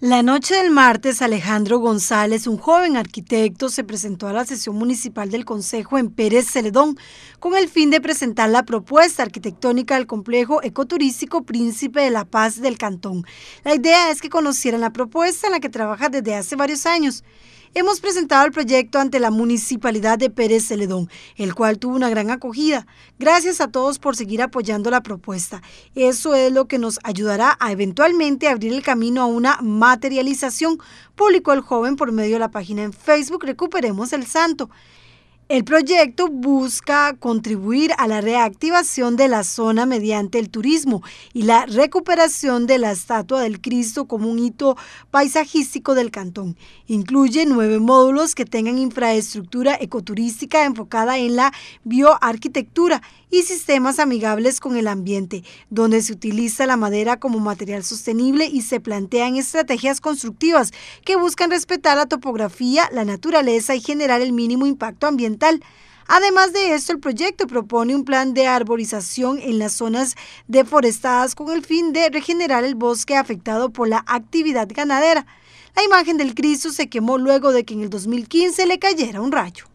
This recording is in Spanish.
La noche del martes, Alejandro González, un joven arquitecto, se presentó a la sesión municipal del Consejo en Pérez Celedón con el fin de presentar la propuesta arquitectónica del complejo ecoturístico Príncipe de la Paz del Cantón. La idea es que conocieran la propuesta en la que trabaja desde hace varios años hemos presentado el proyecto ante la Municipalidad de Pérez Celedón, el cual tuvo una gran acogida. Gracias a todos por seguir apoyando la propuesta. Eso es lo que nos ayudará a eventualmente abrir el camino a una materialización, publicó el joven por medio de la página en Facebook Recuperemos el Santo. El proyecto busca contribuir a la reactivación de la zona mediante el turismo y la recuperación de la estatua del Cristo como un hito paisajístico del cantón. Incluye nueve módulos que tengan infraestructura ecoturística enfocada en la bioarquitectura y sistemas amigables con el ambiente, donde se utiliza la madera como material sostenible y se plantean estrategias constructivas que buscan respetar la topografía, la naturaleza y generar el mínimo impacto ambiental Además de esto, el proyecto propone un plan de arborización en las zonas deforestadas con el fin de regenerar el bosque afectado por la actividad ganadera. La imagen del Cristo se quemó luego de que en el 2015 le cayera un rayo.